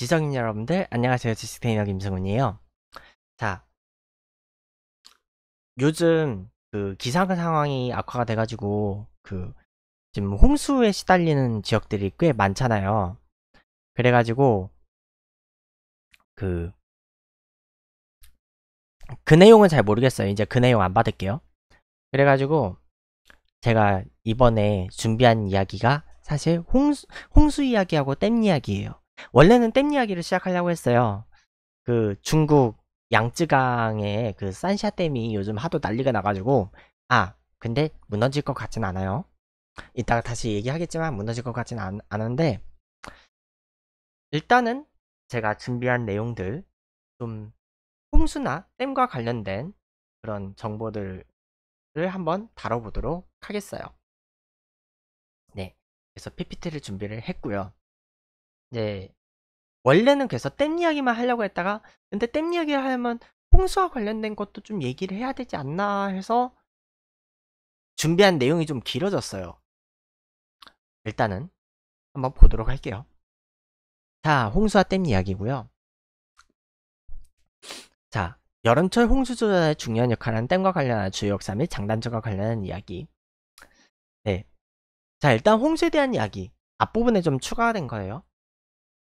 지성인 여러분들 안녕하세요 지식테이너 김승훈이에요 자 요즘 그 기상 상황이 악화가 돼가지고 그 지금 홍수에 시달리는 지역들이 꽤 많잖아요 그래가지고 그그 그 내용은 잘 모르겠어요 이제 그 내용 안 받을게요 그래가지고 제가 이번에 준비한 이야기가 사실 홍수, 홍수 이야기하고 댐 이야기예요 원래는 댐 이야기를 시작하려고 했어요. 그 중국 양쯔강의 그 산샤댐이 요즘 하도 난리가 나가지고 아 근데 무너질 것 같진 않아요. 이따가 다시 얘기하겠지만 무너질 것 같진 않, 않은데 일단은 제가 준비한 내용들 좀 홍수나 댐과 관련된 그런 정보들을 한번 다뤄보도록 하겠어요. 네, 그래서 PPT를 준비를 했고요. 이제 원래는 그래서 땜 이야기만 하려고 했다가 근데 땜 이야기를 하면 홍수와 관련된 것도 좀 얘기를 해야 되지 않나 해서 준비한 내용이 좀 길어졌어요. 일단은 한번 보도록 할게요. 자, 홍수와 댐 이야기고요. 자, 여름철 홍수 조절에 중요한 역할하는 댐과 관련한 주요 역사 및 장단점과 관련한 이야기. 네. 자, 일단 홍수에 대한 이야기 앞부분에 좀 추가된 거예요.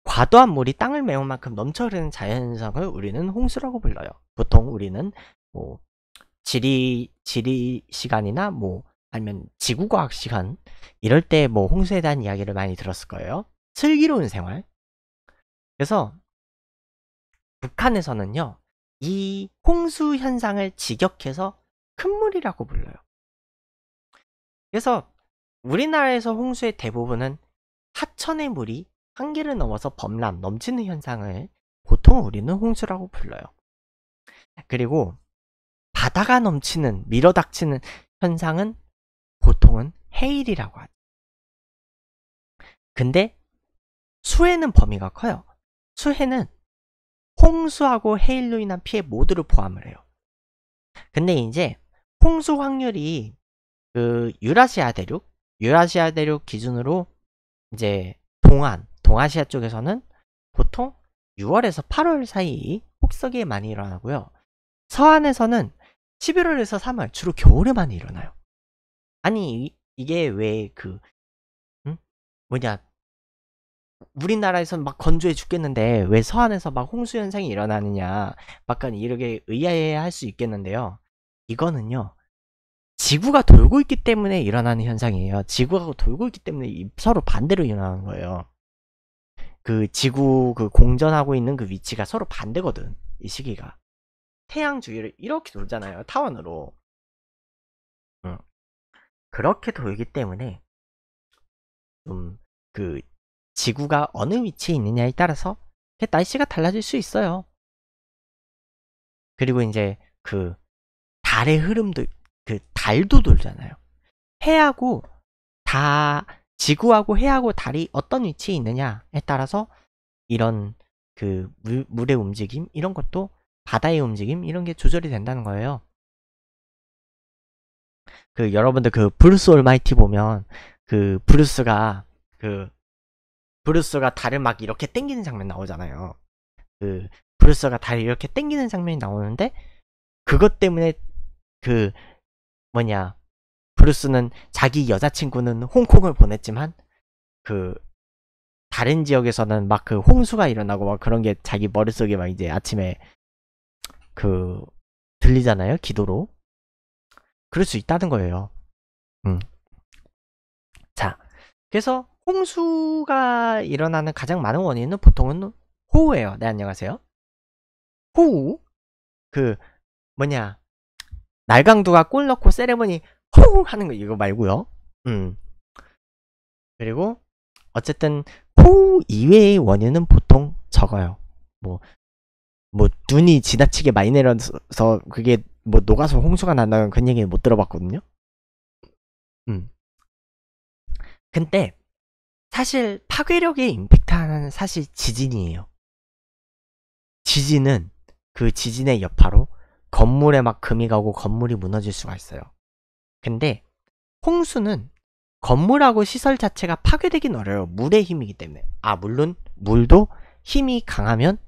과도한 물이 땅을 메운 만큼 넘쳐흐르는 자연현상을 우리는 홍수라고 불러요. 보통 우리는 뭐 지리 지리 시간이나 뭐 아니면 지구과학 시간 이럴 때 뭐 홍수에 대한 이야기를 많이 들었을 거예요. 슬기로운 생활. 그래서 북한에서는요 이 홍수 현상을 직역해서 큰물이라고 불러요. 그래서 우리나라에서 홍수의 대부분은 하천의 물이 한계를 넘어서 범람, 넘치는 현상을 보통 우리는 홍수라고 불러요. 그리고 바다가 넘치는, 밀어닥치는 현상은 보통은 해일이라고 하죠. 근데 수해는 범위가 커요. 수해는 홍수하고 해일로 인한 피해 모두를 포함을 해요. 근데 이제 홍수 확률이 그 유라시아 대륙, 유라시아 대륙 기준으로 이제 동안, 동아시아 쪽에서는 보통 6월에서 8월 사이 폭설에 많이 일어나고요. 서안에서는 11월에서 3월 주로 겨울에 많이 일어나요. 아니 이게 왜그 음? 뭐냐 우리나라에선막 건조해 죽겠는데 왜 서안에서 막 홍수 현상이 일어나느냐 약간 이렇게 의아해할 수 있겠는데요. 이거는요. 지구가 돌고 있기 때문에 일어나는 현상이에요. 지구가 돌고 있기 때문에 서로 반대로 일어나는 거예요. 그 지구 그 공전하고 있는 그 위치가 서로 반대거든. 이 시기가. 태양 주위를 이렇게 돌잖아요. 타원으로. 그렇게 돌기 때문에 좀그 지구가 어느 위치에 있느냐에 따라서 날씨가 달라질 수 있어요. 그리고 이제 그 달의 흐름도 그 달도 돌잖아요. 해하고 다 지구하고 해하고 달이 어떤 위치에 있느냐에 따라서 이런 그 물, 물의 움직임 이런 것도 바다의 움직임 이런 게 조절이 된다는 거예요. 그 여러분들 그 브루스 올마이티 보면 그 브루스가 그 브루스가 달을 막 이렇게 땡기는 장면 나오잖아요. 그 브루스가 달을 이렇게 땡기는 장면이 나오는데 그것 때문에 그 뭐냐 브루스는 자기 여자친구는 홍콩을 보냈지만 그 다른 지역에서는 막 그 홍수가 일어나고 막 그런 게 자기 머릿속에 막 이제 아침에 그 들리잖아요 기도로 그럴 수 있다는 거예요 음. 자 그래서 홍수가 일어나는 가장 많은 원인은 보통은 호우예요 네 안녕하세요 호우 그 뭐냐 날강두가 골 넣고 세레머니 호응 하는 거 이거 말고요. 음. 그리고 어쨌든 호우 이외의 원인은 보통 적어요. 뭐뭐 뭐 눈이 지나치게 많이 내려서 그게 뭐 녹아서 홍수가 난다는 그런 얘기는 못 들어봤거든요. 음. 근데 사실 파괴력의 임팩트 하는 사실 지진이에요. 지진은 그 지진의 여파로 건물에 막 금이 가고 건물이 무너질 수가 있어요. 근데 홍수는 건물하고 시설 자체가 파괴되긴 어려요. 워 물의 힘이기 때문에. 아, 물론 물도 힘이 강하면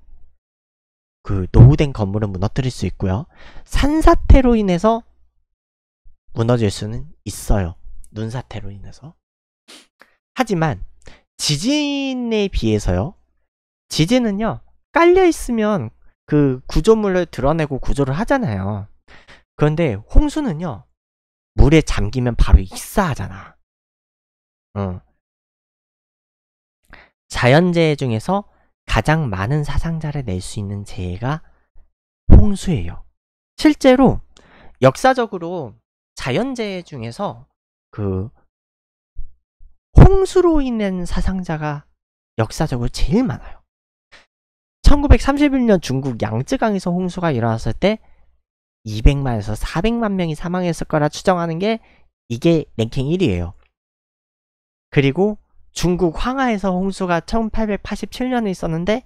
그 노후된 건물은 무너뜨릴 수 있고요. 산사태로 인해서 무너질 수는 있어요. 눈사태로 인해서. 하지만 지진에 비해서요. 지진은요. 깔려 있으면 그 구조물을 드러내고 구조를 하잖아요. 그런데 홍수는요. 물에 잠기면 바로 익사하잖아. 응. 어. 자연재해 중에서 가장 많은 사상자를 낼 수 있는 재해가 홍수예요. 실제로 역사적으로 자연재해 중에서 그 홍수로 인한 사상자가 역사적으로 제일 많아요. 1931년 중국 양쯔강에서 홍수가 일어났을 때 200만에서 400만 명이 사망했을 거라 추정하는 게 이게 랭킹 1위에요 그리고 중국 황하에서 홍수가 1887년에 있었는데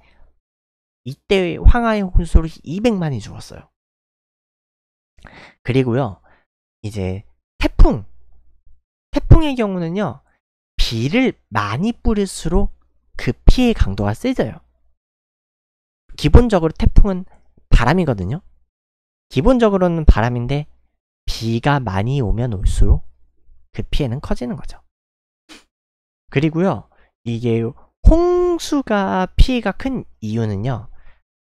이때 황하의 홍수로 200만이 죽었어요. 그리고요. 이제 태풍. 태풍의 경우는요. 비를 많이 뿌릴수록 그 피해 강도가 세져요. 기본적으로 태풍은 바람이거든요. 기본적으로는 바람인데 비가 많이 오면 올수록 그 피해는 커지는 거죠. 그리고요, 이게 홍수가 피해가 큰 이유는요,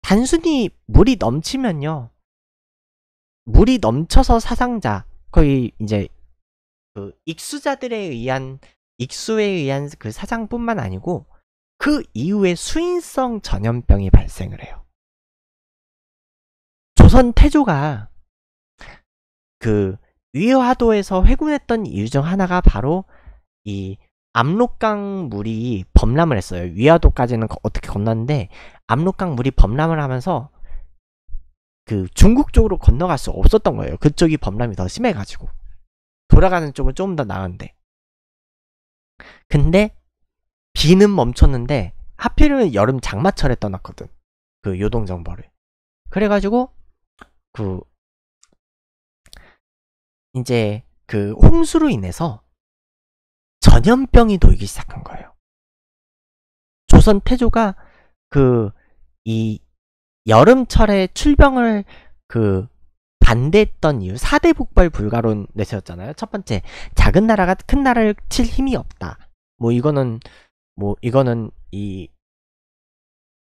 단순히 물이 넘치면요, 물이 넘쳐서 사상자, 거의 이제 그 익수자들에 의한, 익수에 의한 그 사상뿐만 아니고 그 이후에 수인성 전염병이 발생을 해요. 조선 태조가 그 위화도에서 회군했던 이유 중 하나가 바로 이 압록강 물이 범람을 했어요. 위화도까지는 어떻게 건넜는데 압록강 물이 범람을 하면서 그 중국 쪽으로 건너갈 수 없었던 거예요. 그쪽이 범람이 더 심해가지고 돌아가는 쪽은 조금 더 나은데. 근데 비는 멈췄는데 하필은 여름 장마철에 떠났거든. 그 요동정벌을. 그래가지고 그 이제 그 홍수로 인해서 전염병이 돌기 시작한 거예요. 조선 태조가 그 이 여름철에 출병을 그 반대했던 이유 사대 북벌 불가론 내세웠잖아요. 첫 번째 작은 나라가 큰 나라를 칠 힘이 없다. 뭐 이거는 뭐 이거는 이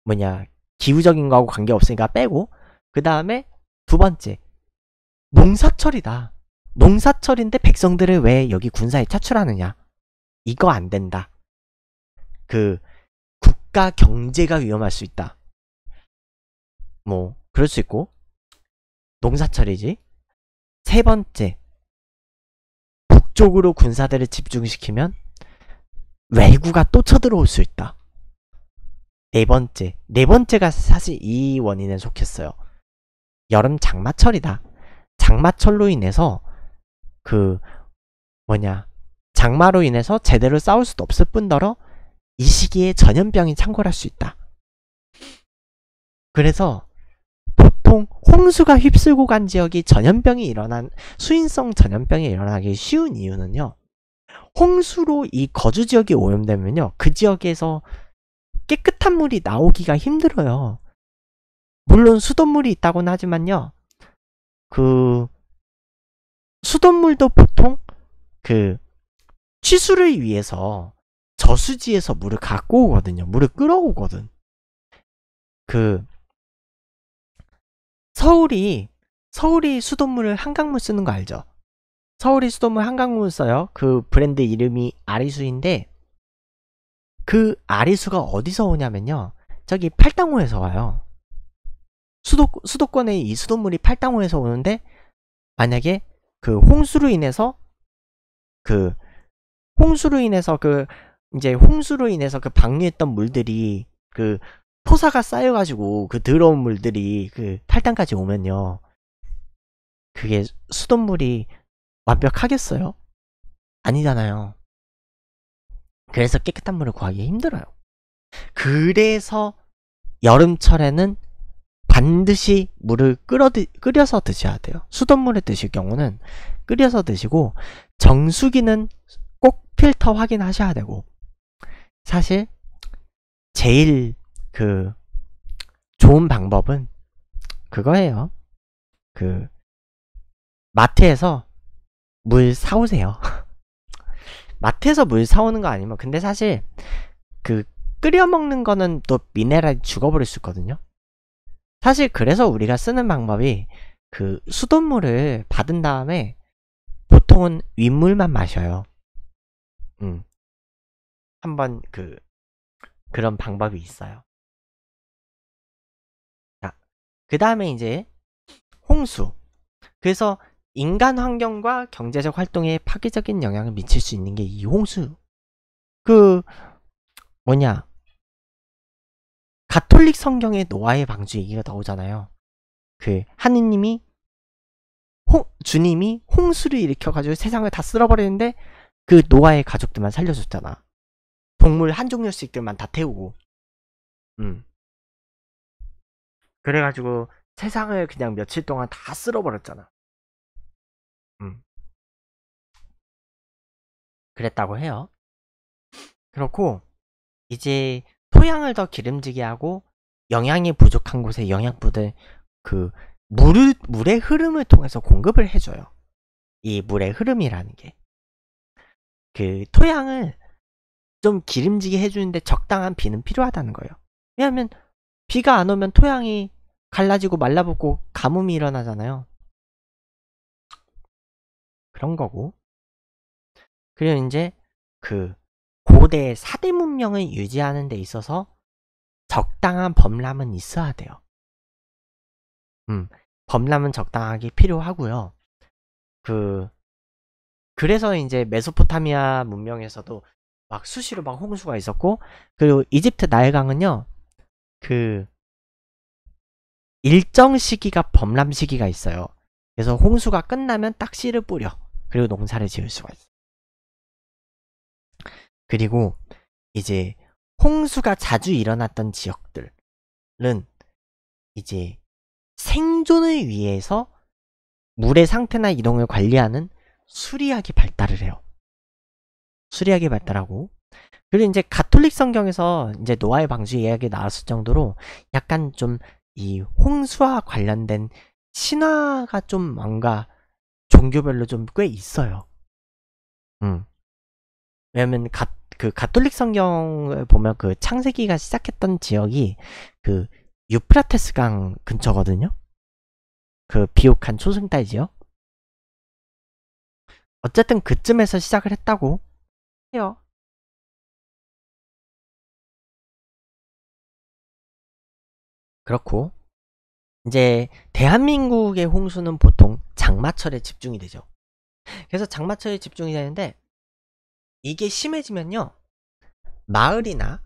뭐냐 기후적인 거하고 관계 없으니까 빼고 그 다음에 두 번째, 농사철이다. 농사철인데 백성들을 왜 여기 군사에 차출하느냐? 이거 안 된다. 그 국가 경제가 위험할 수 있다. 뭐 그럴 수 있고 농사철이지. 세 번째, 북쪽으로 군사들을 집중시키면 외구가 또 쳐들어올 수 있다. 네 번째, 네 번째가 사실 이 원인에 속했어요. 여름 장마철이다. 장마철로 인해서 그 뭐냐 장마로 인해서 제대로 싸울 수도 없을 뿐더러 이 시기에 전염병이 창궐할 수 있다. 그래서 보통 홍수가 휩쓸고 간 지역이 전염병이 일어난 수인성 전염병이 일어나기 쉬운 이유는요. 홍수로 이 거주 지역이 오염되면요. 그 지역에서 깨끗한 물이 나오기가 힘들어요. 물론 수돗물이 있다고는 하지만요. 그 수돗물도 보통 그 취수를 위해서 저수지에서 물을 갖고 오거든요. 물을 끌어오거든. 그 서울이 서울이 수돗물을 한강물 쓰는 거 알죠? 서울이 수돗물 한강물 써요. 그 브랜드 이름이 아리수인데 그 아리수가 어디서 오냐면요. 저기 팔당호에서 와요. 수도, 수도권에 이 수돗물이 팔당호에서 오는데 만약에 그 홍수로 인해서 그 홍수로 인해서 그 이제 홍수로 인해서 그 방류했던 물들이 그 토사가 쌓여가지고 그 더러운 물들이 그 팔당까지 오면요 그게 수돗물이 완벽하겠어요? 아니잖아요. 그래서 깨끗한 물을 구하기 힘들어요. 그래서 여름철에는 반드시 물을 끓어 끓여서 드셔야 돼요. 수돗물에 드실 경우는 끓여서 드시고 정수기는 꼭 필터 확인하셔야 되고 사실 제일 그 좋은 방법은 그거예요. 그 마트에서 물 사오세요. 마트에서 물 사오는 거 아니면 근데 사실 그 끓여 먹는 거는 또 미네랄이 죽어버릴 수 있거든요. 사실 그래서 우리가 쓰는 방법이 그 수돗물을 받은 다음에 보통은 윗물만 마셔요. 음. 한번 그 그런 방법이 있어요. 자, 그 다음에 이제 홍수. 그래서 인간 환경과 경제적 활동에 파괴적인 영향을 미칠 수 있는 게 이 홍수. 그 뭐냐 가톨릭 성경에 노아의 방주 얘기가 나오잖아요. 그 하느님이 홍, 주님이 홍수를 일으켜가지고 세상을 다 쓸어버리는데 그 노아의 가족들만 살려줬잖아. 동물 한 종류씩들만 다 태우고. 음. 그래가지고 세상을 그냥 며칠 동안 다 쓸어버렸잖아. 음. 그랬다고 해요. 그렇고 이제 토양을 더 기름지게 하고 영양이 부족한 곳에 영양분을 그 물, 물의 흐름을 통해서 공급을 해줘요. 이 물의 흐름이라는 게. 그 토양을 좀 기름지게 해주는데 적당한 비는 필요하다는 거예요. 왜냐하면 비가 안 오면 토양이 갈라지고 말라붙고 가뭄이 일어나잖아요. 그런 거고. 그리고 이제 그 고대 사대 문명을 유지하는 데 있어서 적당한 범람은 있어야 돼요. 음, 범람은 적당하게 필요하고요. 그 그래서 이제 메소포타미아 문명에서도 막 수시로 막 홍수가 있었고 그리고 이집트 나일강은요. 그 일정 시기가 범람 시기가 있어요. 그래서 홍수가 끝나면 딱 씨를 뿌려. 그리고 농사를 지을 수가 있어요. 그리고 이제 홍수가 자주 일어났던 지역들은 이제 생존을 위해서 물의 상태나 이동을 관리하는 수리학이 발달을 해요. 수리학이 발달하고 그리고 이제 가톨릭 성경에서 이제 노아의 방주 이야기 나왔을 정도로 약간 좀 이 홍수와 관련된 신화가 좀 뭔가 종교별로 좀 꽤 있어요. 음. 왜냐면 그 가톨릭 성경을 보면 그 창세기가 시작했던 지역이 그 유프라테스강 근처거든요. 그 비옥한 초승달 지역. 어쨌든 그쯤에서 시작을 했다고 해요. 그렇고 이제 대한민국의 홍수는 보통 장마철에 집중이 되죠. 그래서 장마철에 집중이 되는데 이게 심해지면요. 마을이나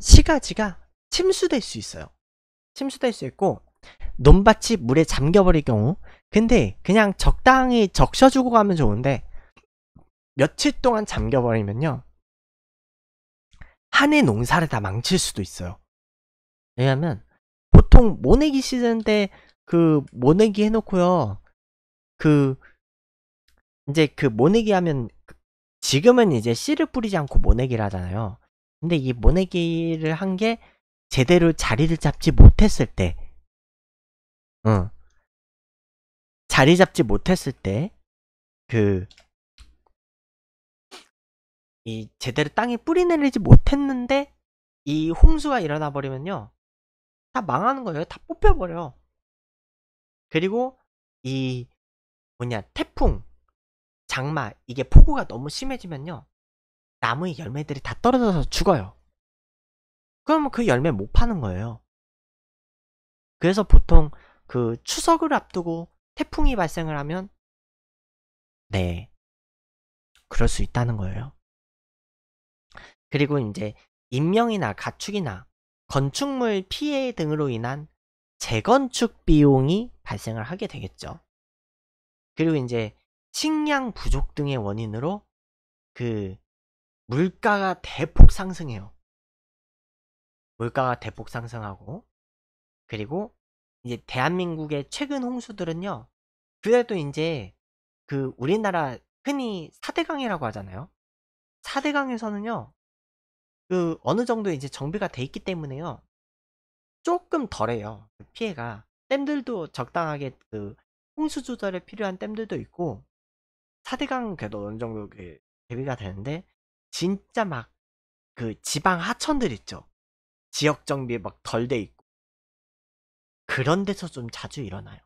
시가지가 침수될 수 있어요. 침수될 수 있고 논밭이 물에 잠겨버릴 경우 근데 그냥 적당히 적셔주고 가면 좋은데 며칠 동안 잠겨버리면요. 한 해 농사를 다 망칠 수도 있어요. 왜냐면 보통 모내기 시즌 때 그 모내기 해놓고요. 그 이제 그 모내기 하면 지금은 이제 씨를 뿌리지 않고 모내기를 하잖아요. 근데 이 모내기를 한 게 제대로 자리를 잡지 못했을 때, 응. 어, 자리 잡지 못했을 때, 그, 이 제대로 땅에 뿌리내리지 못했는데, 이 홍수가 일어나 버리면요. 다 망하는 거예요. 다 뽑혀버려. 그리고, 이, 뭐냐, 태풍. 장마 이게 폭우가 너무 심해지면요 나무의 열매들이 다 떨어져서 죽어요 그럼 그 열매 못 파는 거예요 그래서 보통 그 추석을 앞두고 태풍이 발생을 하면 네 그럴 수 있다는 거예요 그리고 이제 인명이나 가축이나 건축물 피해 등으로 인한 재건축 비용이 발생을 하게 되겠죠 그리고 이제 식량 부족 등의 원인으로 그 물가가 대폭 상승해요. 물가가 대폭 상승하고 그리고 이제 대한민국의 최근 홍수들은요. 그래도 이제 그 우리나라 흔히 사대강이라고 하잖아요. 사대강에서는요. 그 어느 정도 이제 정비가 돼 있기 때문에요. 조금 덜해요. 그 피해가 댐들도 적당하게 그 홍수 조절에 필요한 댐들도 있고 4대강 그래도 어느 정도 그 대비가 되는데 진짜 막 그 지방 하천들 있죠. 지역 정비 막덜 돼 있고 그런 데서 좀 자주 일어나요.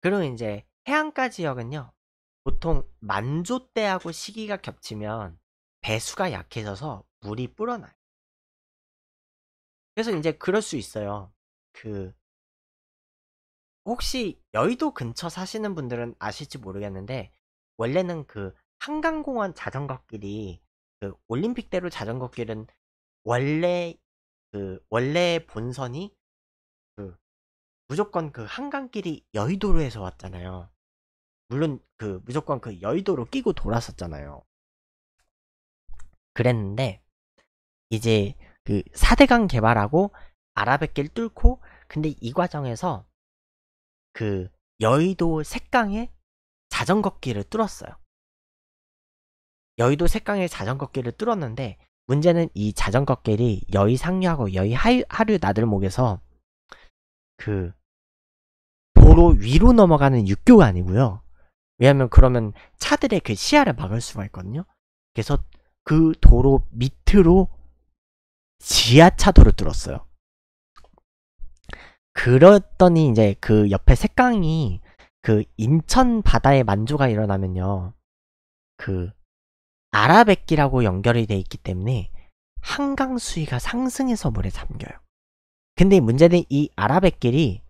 그리고 이제 해안가 지역은요. 보통 만조 때하고 시기가 겹치면 배수가 약해져서 물이 불어나요. 그래서 이제 그럴 수 있어요. 그 혹시 여의도 근처 사시는 분들은 아실지 모르겠는데 원래는 그 한강공원 자전거길이 그 올림픽대로 자전거길은 원래 그 원래 본선이 그 무조건 그 한강길이 여의도로 해서 왔잖아요. 물론 그 무조건 그 여의도로 끼고 돌았었잖아요. 그랬는데 이제 그 4대강 개발하고 아라뱃길 뚫고 근데 이 과정에서 그 여의도 색강에 자전거 길을 뚫었어요. 여의도 색강에 자전거 길을 뚫었는데 문제는 이 자전거 길이 여의 상류하고 여의 하류 나들목에서 그 도로 위로 넘어가는 육교가 아니고요. 왜냐면 하 그러면 차들의 그 시야를 막을 수가 있거든요. 그래서 그 도로 밑으로 지하차도를 뚫었어요. 그랬더니 이제 그 옆에 색강이 그 인천 바다의 만조가 일어나면요. 그 아라뱃기라고 연결이 돼 있기 때문에 한강 수위가 상승해서 물에 잠겨요. 근데 문제는 이 아라뱃길이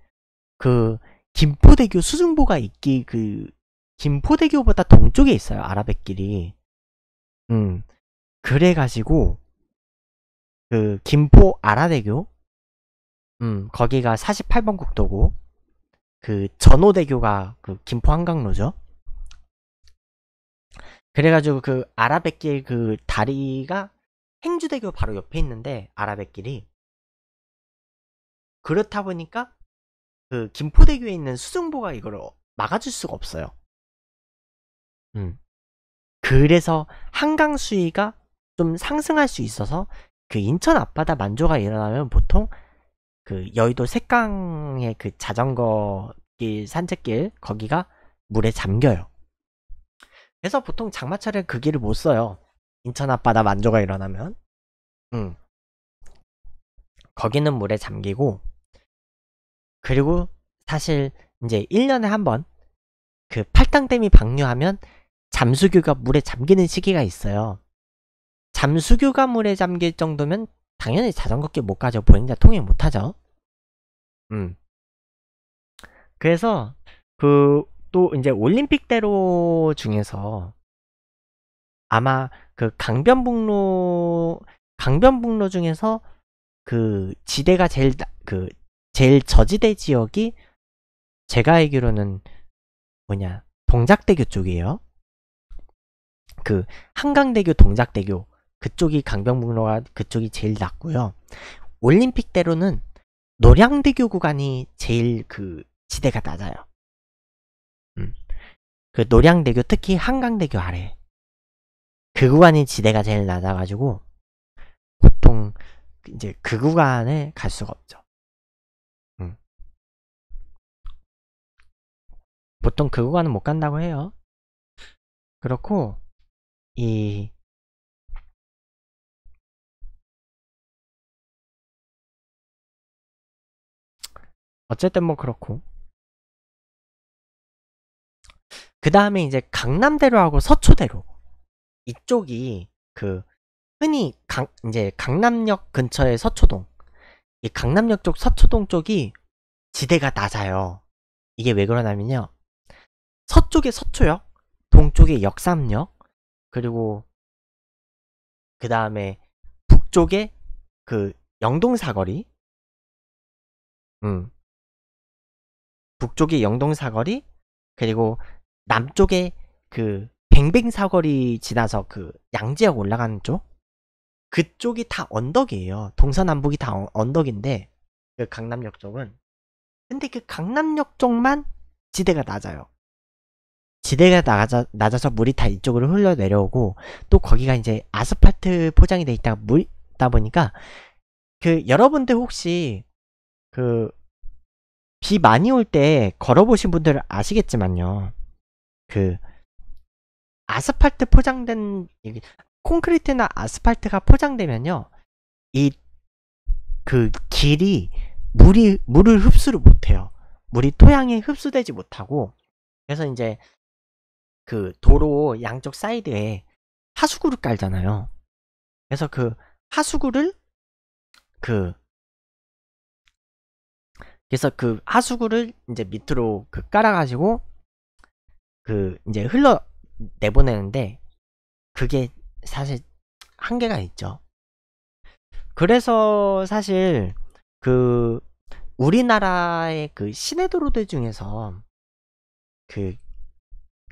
그 김포대교 수중보가 있기 그 김포대교보다 동쪽에 있어요. 아라뱃길이. 음. 그래 가지고 그 김포 아라대교 음, 거기가 48번 국도고, 그, 전호대교가 그, 김포 한강로죠? 그래가지고 그, 아라뱃길 그 다리가 행주대교 바로 옆에 있는데, 아라뱃길이. 그렇다 보니까, 그, 김포대교에 있는 수중보가 이걸 막아줄 수가 없어요. 음. 그래서 한강 수위가 좀 상승할 수 있어서 그 인천 앞바다 만조가 일어나면 보통 그 여의도 색강의그 자전거 길 산책길 거기가 물에 잠겨요. 그래서 보통 장마철에 그 길을 못 써요. 인천 앞바다 만조가 일어나면. 음. 거기는 물에 잠기고 그리고 사실 이제 1년에 한 번그 팔당댐이 방류하면 잠수교가 물에 잠기는 시기가 있어요. 잠수교가 물에 잠길 정도면 당연히 자전거길 못 가죠. 보행자 통행 못 하죠. 음. 그래서 그 또 이제 올림픽대로 중에서 아마 그 강변북로 강변북로 중에서 그 지대가 제일 그 제일 저지대 지역이 제가 알기로는 뭐냐 동작대교 쪽이에요. 그 한강대교 동작대교 그쪽이 강변북로가 그쪽이 제일 낮고요. 올림픽대로는 노량대교 구간이 제일 그 지대가 낮아요. 음. 그 노량대교 특히 한강대교 아래 그 구간이 지대가 제일 낮아가지고 보통 이제 그 구간에 갈 수가 없죠. 음. 보통 그 구간은 못 간다고 해요. 그렇고 이 어쨌든 뭐 그렇고 그 다음에 이제 강남대로하고 서초대로 이쪽이 그 흔히 강, 이제 강남역 근처의 서초동 이 강남역 쪽 서초동 쪽이 지대가 낮아요 이게 왜 그러냐면요 서쪽에 서초역 동쪽에 역삼역 그리고 그 다음에 북쪽에 그 영동사거리 음 북쪽의 영동 사거리 그리고 남쪽에 그 뱅뱅 사거리 지나서 그 양지역 올라가는 쪽 그쪽이 다 언덕이에요. 동서남북이 다 언덕인데 그 강남역 쪽은 근데 그 강남역 쪽만 지대가 낮아요. 지대가 낮아, 낮아서 물이 다 이쪽으로 흘러 내려오고 또 거기가 이제 아스팔트 포장이 돼있다 물다 보니까 그 여러분들 혹시 그비 많이 올 때 걸어보신 분들은 아시겠지만요. 그 아스팔트 포장된 콘크리트나 아스팔트가 포장되면요. 이 그 길이 물이 물을 흡수를 못 해요. 물이 토양에 흡수되지 못하고 그래서 이제 그 도로 양쪽 사이드에 하수구를 깔잖아요. 그래서 그 하수구를 그 그래서 그 하수구를 이제 밑으로 그 깔아가지고 그 이제 흘러 내보내는데 그게 사실 한계가 있죠. 그래서 사실 그 우리나라의 그 시내 도로들 중에서 그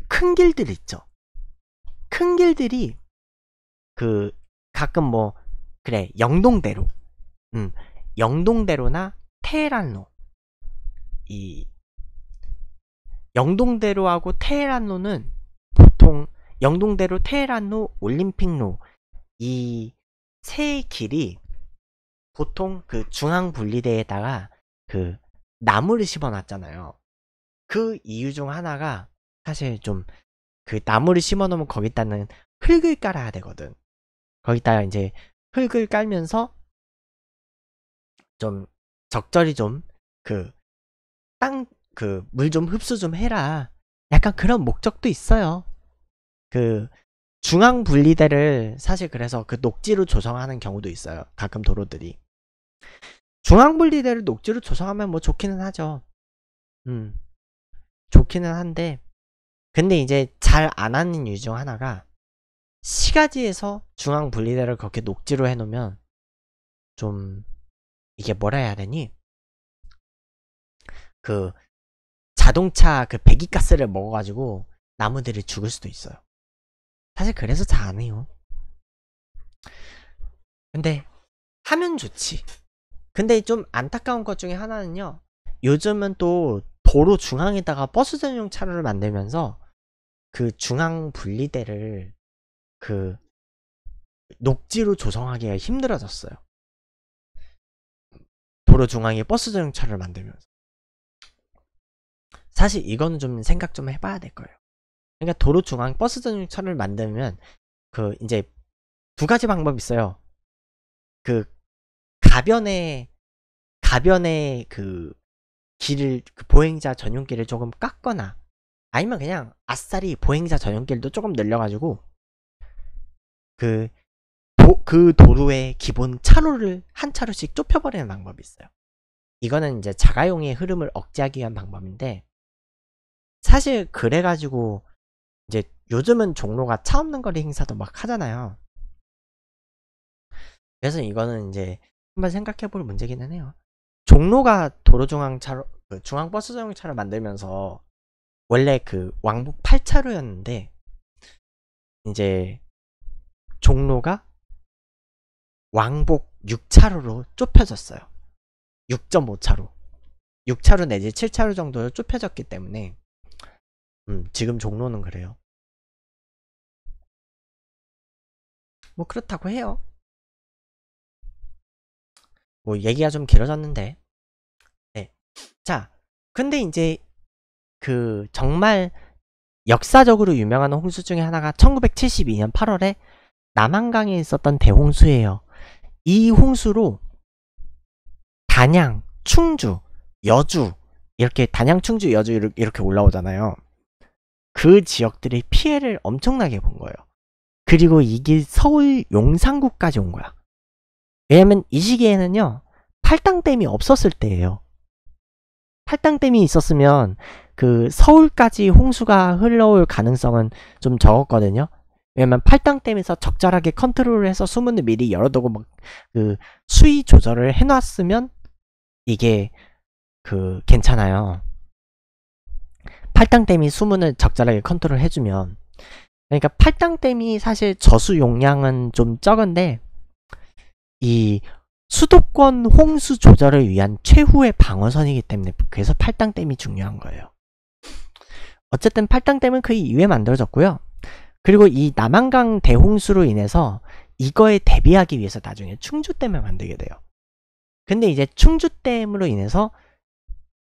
큰 길들 있죠. 큰 길들이 그 가끔 뭐 그래 영동대로, 음 영동대로나 테헤란로 이 영동대로하고 테헤란로는 보통 영동대로 테헤란로 올림픽로 이 세 길이 보통 그 중앙 분리대에다가 그 나무를 심어 놨잖아요. 그 이유 중 하나가 사실 좀 그 나무를 심어 놓으면 거기다는 흙을 깔아야 되거든. 거기다가 이제 흙을 깔면서 좀 적절히 좀그 땅그물좀 흡수 좀 해라 약간 그런 목적도 있어요 그 중앙 분리대를 사실 그래서 그 녹지로 조성하는 경우도 있어요 가끔 도로들이 중앙 분리대를 녹지로 조성하면 뭐 좋기는 하죠 음 좋기는 한데 근데 이제 잘 안 하는 이유 중 하나가 시가지에서 중앙 분리대를 그렇게 녹지로 해놓으면 좀 이게 뭐라 해야 되니 그 자동차 그 배기가스를 먹어가지고 나무들이 죽을 수도 있어요. 사실 그래서 잘 안 해요. 근데 하면 좋지. 근데 좀 안타까운 것 중에 하나는요. 요즘은 또 도로 중앙에다가 버스 전용 차로를 만들면서 그 중앙 분리대를 그 녹지로 조성하기가 힘들어졌어요. 도로 중앙에 버스 전용 차를 만들면서 사실 이거는 좀 생각 좀 해봐야 될 거예요. 그러니까 도로 중앙 버스 전용차를 만들면 그 이제 두 가지 방법이 있어요. 그가변에가변에그 길을 그 보행자 전용길을 조금 깎거나 아니면 그냥 아싸리 보행자 전용길도 조금 늘려가지고 그, 그 도로의 기본 차로를 한 차로씩 좁혀버리는 방법이 있어요. 이거는 이제 자가용의 흐름을 억제하기 위한 방법인데 사실 그래가지고 이제 요즘은 종로가 차 없는 거리 행사도 막 하잖아요. 그래서 이거는 이제 한번 생각해 볼 문제기는 해요. 종로가 도로중앙차로, 그 중앙버스 정용차를 만들면서 원래 그 왕복 8차로였는데 이제 종로가 왕복 6차로로 좁혀졌어요. 6.5차로. 6차로 내지 7차로 정도로 좁혀졌기 때문에 음, 지금 종로는 그래요. 뭐 그렇다고 해요. 뭐 얘기가 좀 길어졌는데. 네. 자, 근데 이제 그 정말 역사적으로 유명한 홍수 중에 하나가 1972년 8월에 남한강에 있었던 대홍수예요. 이 홍수로 단양, 충주, 여주 이렇게 단양, 충주, 여주 이렇게 올라오잖아요. 그 지역들이 피해를 엄청나게 본 거예요. 그리고 이게 서울 용산구까지 온 거야. 왜냐면 이 시기에는요, 팔당댐이 없었을 때예요. 팔당댐이 있었으면 그 서울까지 홍수가 흘러올 가능성은 좀 적었거든요. 왜냐면 팔당댐에서 적절하게 컨트롤을 해서 수문을 미리 열어두고 막 그 수위 조절을 해놨으면 이게 그 괜찮아요. 팔당댐이 수문을 적절하게 컨트롤 해주면 그러니까 팔당댐이 사실 저수 용량은 좀 적은데 이 수도권 홍수 조절을 위한 최후의 방어선이기 때문에 그래서 팔당댐이 중요한 거예요. 어쨌든 팔당댐은 그 이후에 만들어졌고요. 그리고 이 남한강 대홍수로 인해서 이거에 대비하기 위해서 나중에 충주댐을 만들게 돼요. 근데 이제 충주댐으로 인해서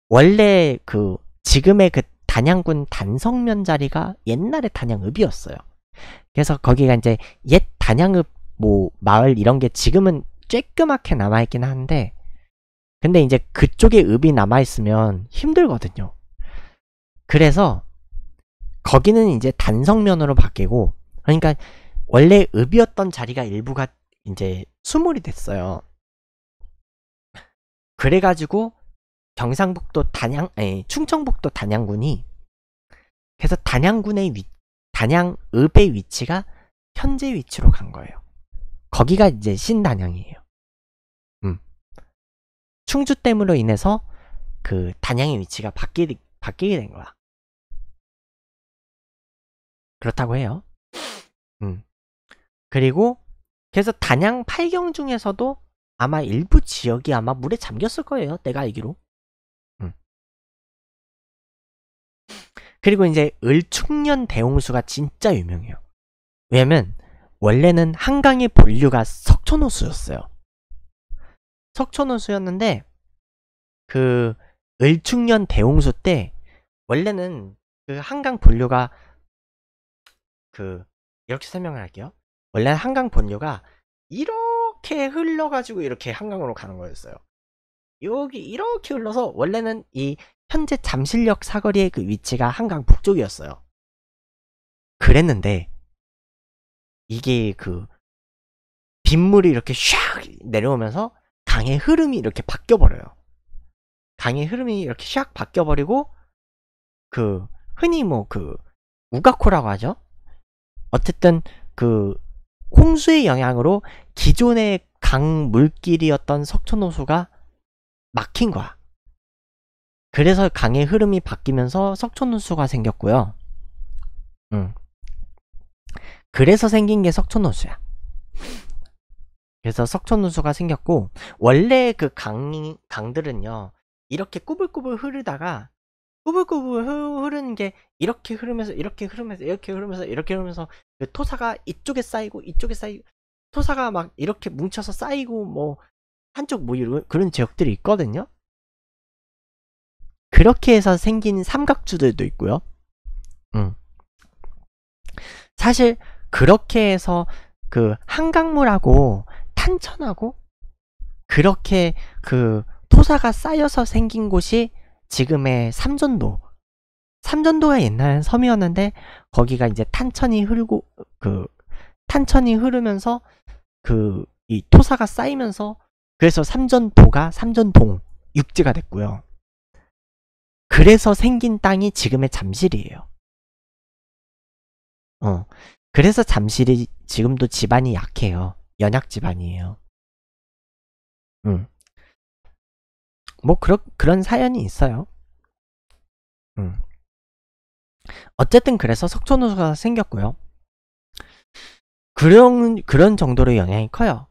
원래 그 지금의 그 단양군 단성면 자리가 옛날에 단양읍이었어요. 그래서 거기가 이제 옛 단양읍 뭐 마을 이런 게 지금은 쬐끄맣게 남아있긴 한데 근데 이제 그쪽에 읍이 남아있으면 힘들거든요. 그래서 거기는 이제 단성면으로 바뀌고 그러니까 원래 읍이었던 자리가 일부가 이제 수몰이 됐어요. 그래가지고 경상북도 단양, 아 충청북도 단양군이 그래서 단양군의 위, 단양읍의 위치가 현재 위치로 간 거예요. 거기가 이제 신단양이에요. 음. 충주댐으로 인해서 그 단양의 위치가 바뀌, 바뀌게 된 거야. 그렇다고 해요. 음. 그리고 그래서 단양 8경 중에서도 아마 일부 지역이 아마 물에 잠겼을 거예요. 내가 알기로. 그리고 이제 을충년 대홍수가 진짜 유명해요. 왜냐면 원래는 한강의 본류가 석촌호수였어요. 석촌호수였는데 그 을충년 대홍수 때 원래는 그 한강 본류가 그 이렇게 설명을 할게요. 원래 한강 본류가 이렇게 흘러가지고 이렇게 한강으로 가는 거였어요. 여기 이렇게 흘러서 원래는 이 현재 잠실역 사거리의 그 위치가 한강 북쪽이었어요. 그랬는데 이게 그 빗물이 이렇게 샥 내려오면서 강의 흐름이 이렇게 바뀌어 버려요. 강의 흐름이 이렇게 샥 바뀌어 버리고 그 흔히 뭐 그 우가코라고 하죠. 어쨌든 그 홍수의 영향으로 기존의 강 물길이었던 석촌호수가 막힌 거야. 그래서 강의 흐름이 바뀌면서 석촌호수가 생겼고요. 음. 그래서 생긴 게 석촌호수야. 그래서 석촌호수가 생겼고 원래 그 강, 강들은요. 이렇게 꾸불꾸불 흐르다가 꾸불꾸불 흐르는 게 이렇게 흐르면서 이렇게 흐르면서 이렇게 흐르면서 이렇게 흐르면서 그 토사가 이쪽에 쌓이고 이쪽에 쌓이고 토사가 막 이렇게 뭉쳐서 쌓이고 뭐 한쪽 뭐 이런 그런 지역들이 있거든요. 그렇게 해서 생긴 삼각주들도 있고요. 음. 사실 그렇게 해서 그 한강물하고 탄천하고 그렇게 그 토사가 쌓여서 생긴 곳이 지금의 삼전도. 삼전도가 옛날 섬이었는데 거기가 이제 탄천이 흐르고 그 탄천이 흐르면서 그 이 토사가 쌓이면서 그래서 삼전도가 삼전동 육지가 됐고요. 그래서 생긴 땅이 지금의 잠실이에요. 어. 그래서 잠실이 지금도 집안이 약해요. 연약 집안이에요. 음. 뭐 그런 그런 사연이 있어요. 음. 어쨌든 그래서 석촌호수가 생겼고요. 그런 그런 정도로 영향이 커요.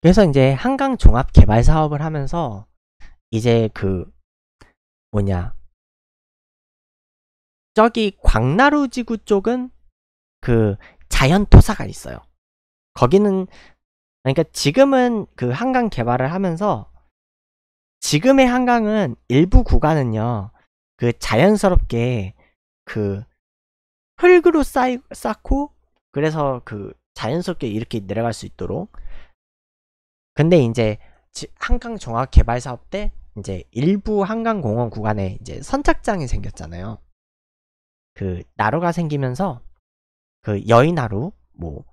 그래서 이제 한강 종합 개발 사업을 하면서 이제 그 뭐냐 저기 광나루 지구 쪽은 그 자연 토사가 있어요. 거기는 그러니까 지금은 그 한강 개발을 하면서 지금의 한강은 일부 구간은요 그 자연스럽게 그 흙으로 쌓이, 쌓고 그래서 그 자연스럽게 이렇게 내려갈 수 있도록 근데 이제 한강 종합 개발 사업 때 이제 일부 한강 공원 구간에 이제 선착장이 생겼잖아요. 그 나루가 생기면서 그 여의나루, 뭐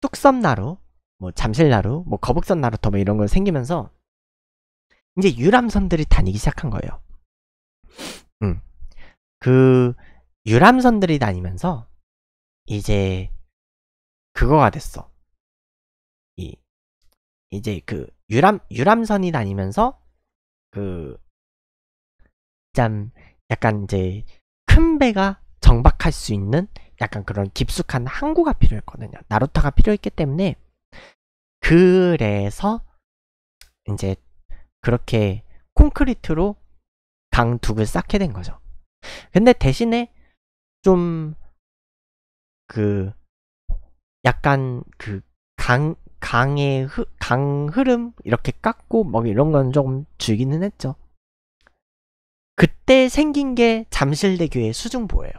뚝섬나루, 뭐 잠실나루, 뭐 거북선 나루터 뭐 이런 걸 생기면서 이제 유람선들이 다니기 시작한 거예요. 음. 그 유람선들이 다니면서 이제 그거가 됐어. 이제 그 유람 유람선이 다니면서 그 짠 약간 이제 큰 배가 정박할 수 있는 약간 그런 깊숙한 항구가 필요했거든요. 나루타가 필요했기 때문에 그래서 이제 그렇게 콘크리트로 강 둑을 쌓게 된 거죠. 근데 대신에 좀 그 약간 그강 강의 흐, 강 흐름 이렇게 깎고 막 이런 건 조금 줄기는 했죠. 그때 생긴 게 잠실대교의 수중보예요.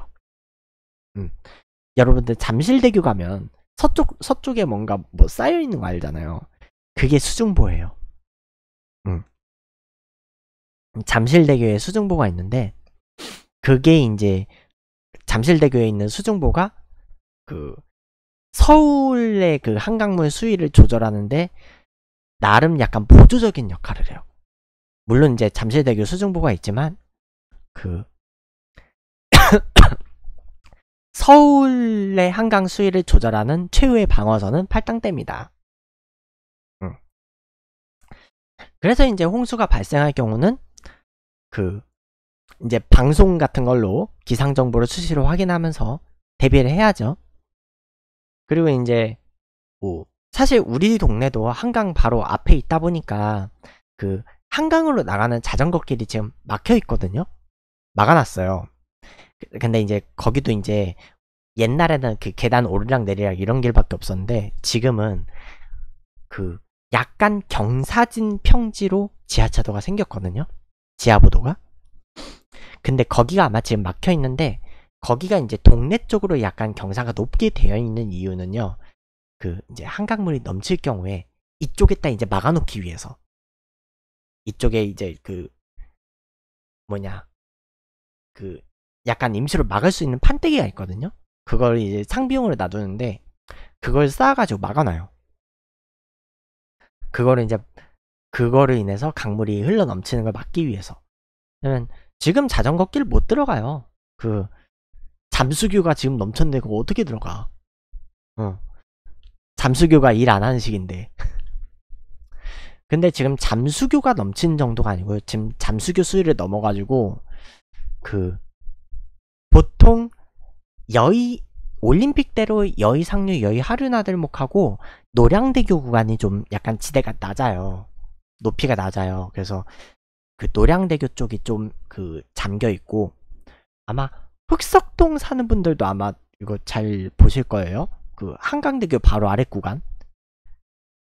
음. 여러분들 잠실대교 가면 서쪽 서쪽에 뭔가 뭐 쌓여 있는 거 알잖아요. 그게 수중보예요. 음. 잠실대교에 수중보가 있는데 그게 이제 잠실대교에 있는 수중보가 그 서울의 그 한강물 수위를 조절하는데 나름 약간 보조적인 역할을 해요. 물론 이제 잠실대교 수중부가 있지만 그 서울의 한강 수위를 조절하는 최후의 방어선은 팔당댐이다. 음. 그래서 이제 홍수가 발생할 경우는 그 이제 방송 같은 걸로 기상 정보를 수시로 확인하면서 대비를 해야죠. 그리고 이제 뭐 사실 우리 동네도 한강 바로 앞에 있다 보니까 그 한강으로 나가는 자전거 길이 지금 막혀 있거든요. 막아놨어요. 그, 근데 이제 거기도 이제 옛날에는 그 계단 오르락 내리락 이런 길밖에 없었는데 지금은 그 약간 경사진 평지로 지하차도가 생겼거든요. 지하보도가. 근데 거기가 아마 지금 막혀 있는데 거기가 이제 동네 쪽으로 약간 경사가 높게 되어 있는 이유는요. 그 이제 한강물이 넘칠 경우에 이쪽에다 이제 막아놓기 위해서 이쪽에 이제 그 뭐냐 그 약간 임시로 막을 수 있는 판때기가 있거든요. 그걸 이제 상비용으로 놔두는데 그걸 쌓아가지고 막아놔요. 그거를 이제 그거를 인해서 강물이 흘러 넘치는 걸 막기 위해서. 왜냐면 지금 자전거 길 못 들어가요. 그 잠수교가 지금 넘쳤 그거 어떻게 들어가? 어. 잠수교가 일 안 하는 시기인데. 근데 지금 잠수교가 넘친 정도가 아니고요. 지금 잠수교 수위를 넘어가지고, 그, 보통 여의, 올림픽대로 여의 상류, 여의 하류나들목하고 노량대교 구간이 좀 약간 지대가 낮아요. 높이가 낮아요. 그래서 그 노량대교 쪽이 좀 그 잠겨 있고, 아마 흑석동 사는 분들도 아마 이거 잘 보실 거예요. 그 한강대교 바로 아래 구간.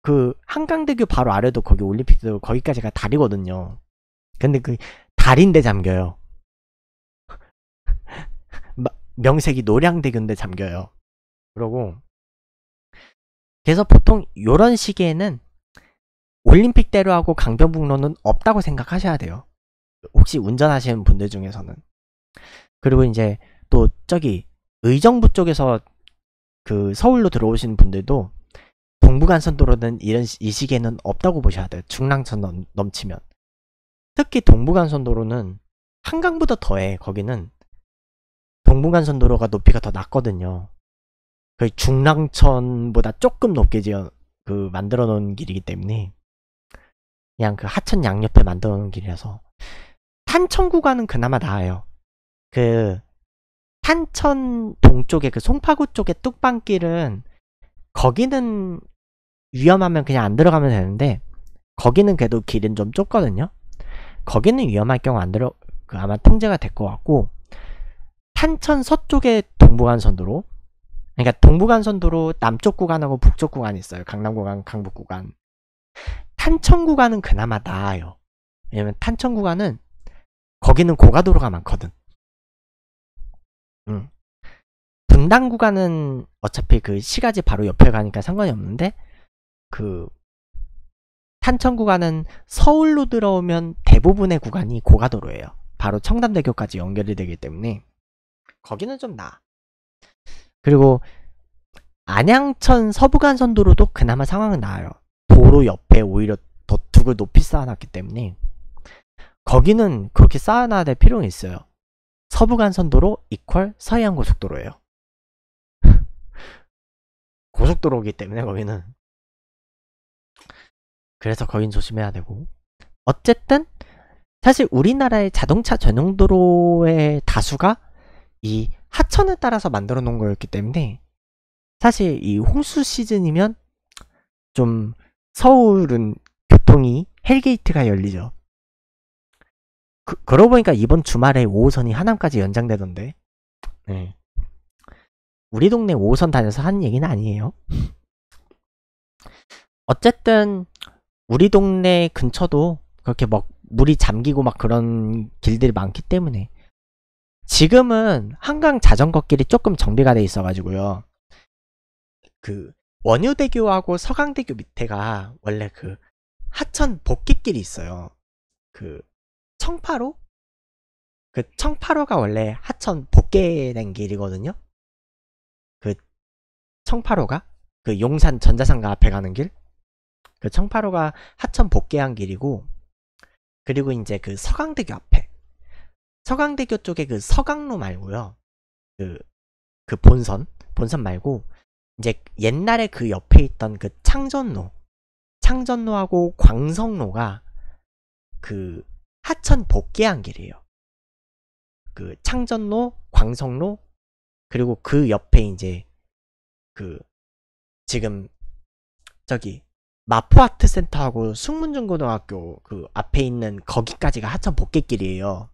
그 한강대교 바로 아래도 거기 올림픽도 거기까지가 다리거든요. 근데 그 다리인데 잠겨요. 명색이 노량대교인데 잠겨요. 그러고 그래서 보통 이런 시기에는 올림픽대로하고 강변북로는 없다고 생각하셔야 돼요. 혹시 운전하시는 분들 중에서는. 그리고 이제 또 저기 의정부 쪽에서 그 서울로 들어오신 분들도 동부간선도로는 이런 이 시기에는 없다고 보셔야 돼요. 중랑천 넘, 넘치면 특히 동부간선도로는 한강보다 더해 거기는 동부간선도로가 높이가 더 낮거든요. 거 중랑천보다 조금 높게 지어 그 만들어 놓은 길이기 때문에 그냥 그 하천 양옆에 만들어 놓은 길이라서 탄천 구간은 그나마 나아요. 그탄천 동쪽에 그 송파구 쪽에 뚝방길은 거기는 위험하면 그냥 안 들어가면 되는데 거기는 그래도 길은 좀 좁거든요. 거기는 위험할 경우 안 들어 그 아마 통제가 될 것 같고 탄천 서쪽에 동부간선도로 그러니까 동부간선도로 남쪽 구간하고 북쪽 구간이 있어요. 강남 구간, 강북 구간. 탄천 구간은 그나마 나아요. 왜냐면 탄천 구간은 거기는 고가도로가 많거든. 분당 구간은 어차피 그 시가지 바로 옆에 가니까 상관이 없는데 그 탄천 구간은 서울로 들어오면 대부분의 구간이 고가도로예요. 바로 청담대교까지 연결이 되기 때문에 거기는 좀 나. 그리고 안양천 서부간선도로도 그나마 상황은 나아요. 도로 옆에 오히려 더 둑을 높이 쌓아놨기 때문에 거기는 그렇게 쌓아놔야 될 필요는 있어요. 서부간선도로 이퀄 서해안고속도로예요. 고속도로기 때문에 거기는 그래서 거긴 조심해야 되고 어쨌든 사실 우리나라의 자동차 전용도로의 다수가 이 하천을 따라서 만들어 놓은 거였기 때문에 사실 이 홍수 시즌이면 좀 서울은 교통이 헬게이트가 열리죠. 그, 그러고 보니까 이번 주말에 5호선이 하남까지 연장되던데. 네. 우리 동네 5호선 다녀서 하는 얘기는 아니에요. 어쨌든 우리 동네 근처도 그렇게 막 물이 잠기고 막 그런 길들이 많기 때문에 지금은 한강 자전거길이 조금 정비가 돼 있어가지고요. 그 원효대교하고 서강대교 밑에가 원래 그 하천 복귀길이 있어요. 그 청파로 그 청파로가 원래 하천 복개된 길이거든요. 그 청파로가 그 용산 전자상가 앞에 가는 길. 그 청파로가 하천 복개한 길이고 그리고 이제 그 서강대교 앞에 서강대교 쪽에 그 서강로 말고요. 그그 그 본선 본선 말고 이제 옛날에 그 옆에 있던 그 창전로 창전로하고 광성로가 그 하천 복개항 길이에요. 그 창전로, 광성로 그리고 그 옆에 이제 그 지금 저기 마포아트 센터하고 숭문중고등학교그 앞에 있는 거기까지가 하천 복개길이에요.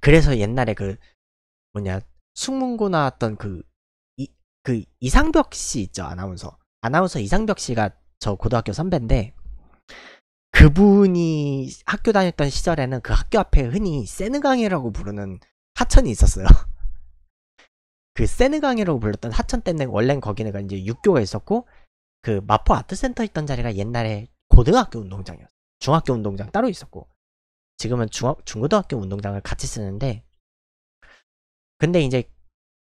그래서 옛날에 그 뭐냐 숭문고 나왔던 그, 이, 그 이상벽 씨 있죠 아나운서 아나운서 이상벽 씨가 저 고등학교 선배인데 그분이 학교 다녔던 시절에는 그 학교 앞에 흔히 세느강이라고 부르는 하천이 있었어요. 그 세느강이라고 불렀던 하천 때문에 원래는 거기는 이제 육교가 있었고 그 마포 아트센터 있던 자리가 옛날에 고등학교 운동장이었어요. 중학교 운동장 따로 있었고 지금은 중학, 중고등학교 운동장을 같이 쓰는데 근데 이제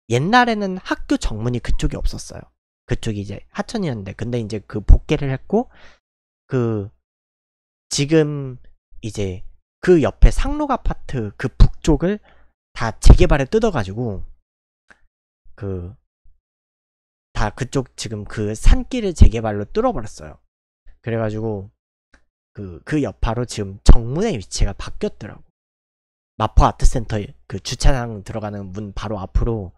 옛날에는 학교 정문이 그쪽이 없었어요. 그쪽이 이제 하천이었는데 근데 이제 그 복개를 했고 그 지금 이제 그 옆에 상록 아파트 그 북쪽을 다 재개발에 뜯어가지고 그 다 그쪽 지금 그 산길을 재개발로 뚫어버렸어요. 그래가지고 그, 그 여파로 지금 정문의 위치가 바뀌었더라고. 마포 아트센터 그 주차장 들어가는 문 바로 앞으로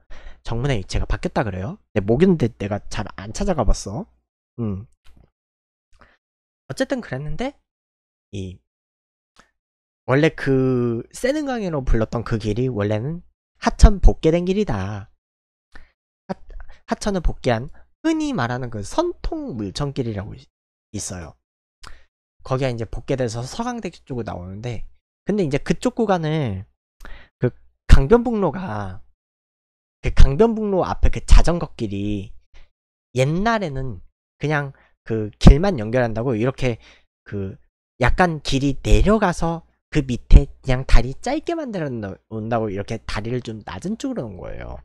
정문의 위치가 바뀌었다 그래요. 근데 목요인데 내가 잘 안 찾아가 봤어. 음. 어쨌든 그랬는데 이 원래 그 세는강이로 불렀던 그 길이 원래는 하천 복개된 길이다. 하, 하천을 복개한 흔히 말하는 그 선통 물천길이라고 있어요. 거기가 이제 복개돼서 서강대교 쪽으로 나오는데 근데 이제 그쪽 구간을 그 강변북로가 그 강변북로 앞에 그 자전거 길이 옛날에는 그냥 그 길만 연결한다고 이렇게 그 약간 길이 내려가서 그 밑에 그냥 다리 짧게 만들어 놓는다고 이렇게 다리를 좀 낮은 쪽으로 놓은 거예요.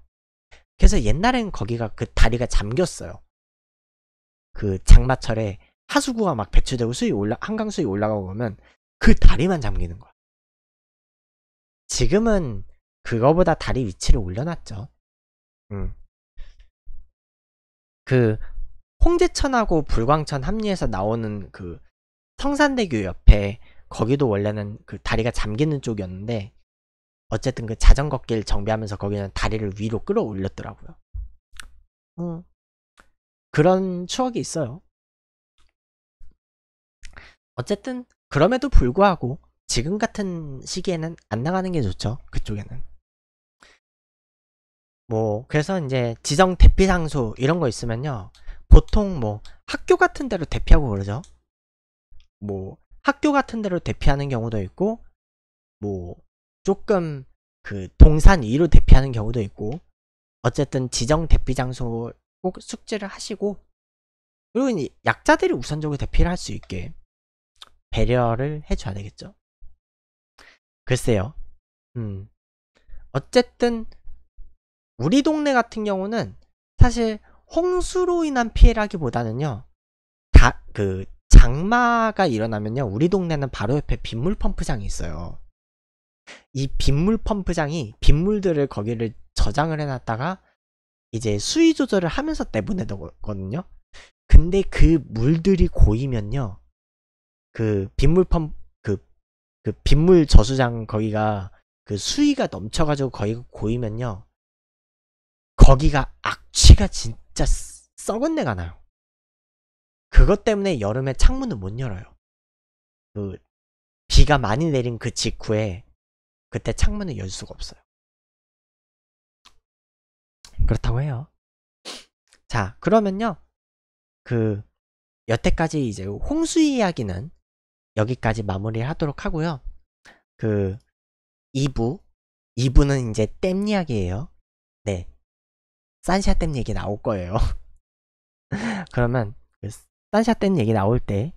그래서 옛날엔 거기가 그 다리가 잠겼어요. 그 장마철에 하수구가 막 배출되고 수위 올라 한강 수위 올라가고 보면 그 다리만 잠기는 거야. 지금은 그거보다 다리 위치를 올려놨죠. 음. 그 홍제천하고 불광천 합리에서 나오는 그 청산대교 옆에 거기도 원래는 그 다리가 잠기는 쪽이었는데 어쨌든 그 자전거 길 정비하면서 거기는 다리를 위로 끌어올렸더라고요. 음, 그런 추억이 있어요. 어쨌든 그럼에도 불구하고 지금 같은 시기에는 안 나가는 게 좋죠. 그쪽에는. 뭐 그래서 이제 지정 대피 장소 이런 거 있으면요. 보통 뭐 학교 같은 데로 대피하고 그러죠. 뭐 학교 같은 데로 대피하는 경우도 있고 뭐 조금 그 동산 위로 대피하는 경우도 있고 어쨌든 지정 대피 장소 꼭숙제를 하시고 그리고 이제 약자들이 우선적으로 대피를 할 수 있게 배려를 해줘야 되겠죠. 글쎄요. 음. 어쨌든 우리 동네 같은 경우는 사실 홍수로 인한 피해라기보다는요. 다그 장마가 일어나면요 우리 동네는 바로 옆에 빗물 펌프장이 있어요 이 빗물 펌프장이 빗물들을 거기를 저장을 해놨다가 이제 수위 조절을 하면서 내보내거든요 근데 그 물들이 고이면요 그 빗물 펌그그 그 빗물 저수장 거기가 그 수위가 넘쳐가지고 거기 고이면요 거기가 악취가 진짜 썩은 내가 나요 그것 때문에 여름에 창문을 못 열어요. 그 비가 많이 내린 그 직후에 그때 창문을 열 수가 없어요. 그렇다고 해요. 자, 그러면요. 그 여태까지 이제 홍수 이야기는 여기까지 마무리하도록 하고요. 그 2부 2부는 이제 땜 이야기예요. 네. 산샤 땜 얘기 나올 거예요. 그러면 그 딴샷 땐 얘기 나올 때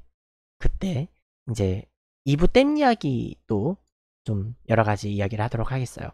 그때 이제 2부 땜 이야기도 좀 여러 가지 이야기를 하도록 하겠어요.